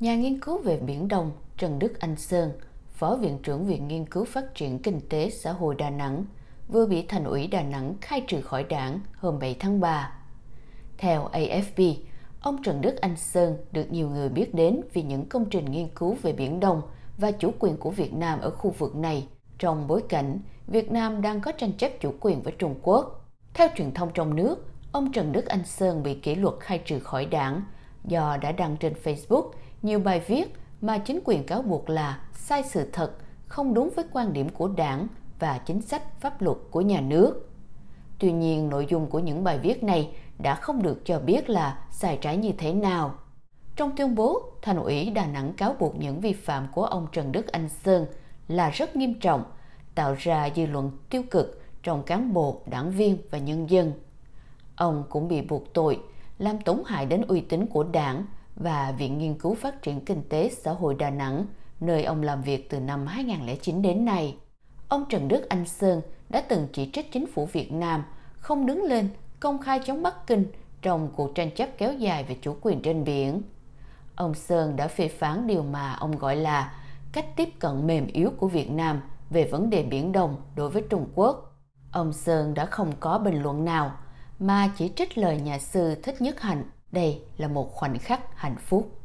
Nhà nghiên cứu về Biển Đông Trần Đức Anh Sơn, Phó Viện trưởng Viện Nghiên cứu Phát triển Kinh tế Xã hội Đà Nẵng, vừa bị Thành ủy Đà Nẵng khai trừ khỏi đảng hôm 7 tháng 3. Theo AFP, ông Trần Đức Anh Sơn được nhiều người biết đến vì những công trình nghiên cứu về Biển Đông và chủ quyền của Việt Nam ở khu vực này trong bối cảnh Việt Nam đang có tranh chấp chủ quyền với Trung Quốc. Theo truyền thông trong nước, ông Trần Đức Anh Sơn bị kỷ luật khai trừ khỏi đảng – do đã đăng trên Facebook nhiều bài viết mà chính quyền cáo buộc là sai sự thật, không đúng với quan điểm của đảng và chính sách pháp luật của nhà nước. Tuy nhiên, nội dung của những bài viết này đã không được cho biết là sai trái như thế nào. Trong tuyên bố, Thành ủy Đà Nẵng cáo buộc những vi phạm của ông Trần Đức Anh Sơn là rất nghiêm trọng, tạo ra dư luận tiêu cực trong cán bộ, đảng viên và nhân dân. Ông cũng bị buộc tội làm tổn hại đến uy tín của đảng và Viện Nghiên cứu Phát triển Kinh tế Xã hội Đà Nẵng, nơi ông làm việc từ năm 2009 đến nay. Ông Trần Đức Anh Sơn đã từng chỉ trích chính phủ Việt Nam không đứng lên công khai chống Bắc Kinh trong cuộc tranh chấp kéo dài về chủ quyền trên biển. Ông Sơn đã phê phán điều mà ông gọi là cách tiếp cận mềm yếu của Việt Nam về vấn đề Biển Đông đối với Trung Quốc. Ông Sơn đã không có bình luận nào mà chỉ trích lời nhà sư Thích Nhất Hạnh. Đây là một khoảnh khắc hạnh phúc.